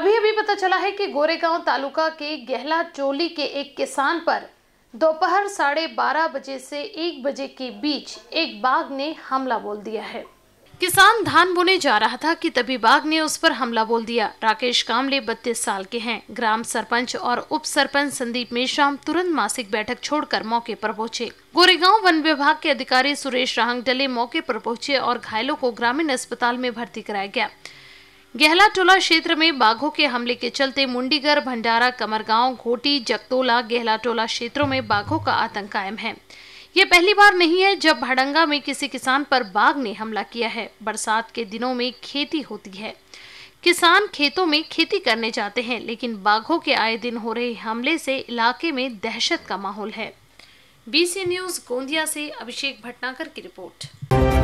अभी अभी पता चला है कि गोरेगांव तालुका के गहला चोली के एक किसान पर दोपहर साढ़े बारह बजे से एक बजे के बीच एक बाघ ने हमला बोल दिया है किसान धान बोने जा रहा था कि तभी बाघ ने उस पर हमला बोल दिया राकेश कामले बत्तीस साल के हैं ग्राम सरपंच और उप सरपंच संदीप मेश्राम तुरंत मासिक बैठक छोड़कर मौके पर पहुंचे गोरेगांव वन विभाग के अधिकारी सुरेश राहंगडले मौके पर पहुंचे और घायलों को ग्रामीण अस्पताल में भर्ती कराया गया गहला टोला क्षेत्र में बाघों के हमले के चलते मुंडीगढ़ भंडारा कमरगांव घोटी जगतोला गहला टोला क्षेत्रों में बाघों का आतंक कायम है ये पहली बार नहीं है जब भड़ंगा में किसी किसान पर बाघ ने हमला किया है बरसात के दिनों में खेती होती है किसान खेतों में खेती करने जाते हैं लेकिन बाघों के आए दिन हो रहे हमले से इलाके में दहशत का माहौल है बीसी न्यूज गोंदिया से अभिषेक भटनाकर की रिपोर्ट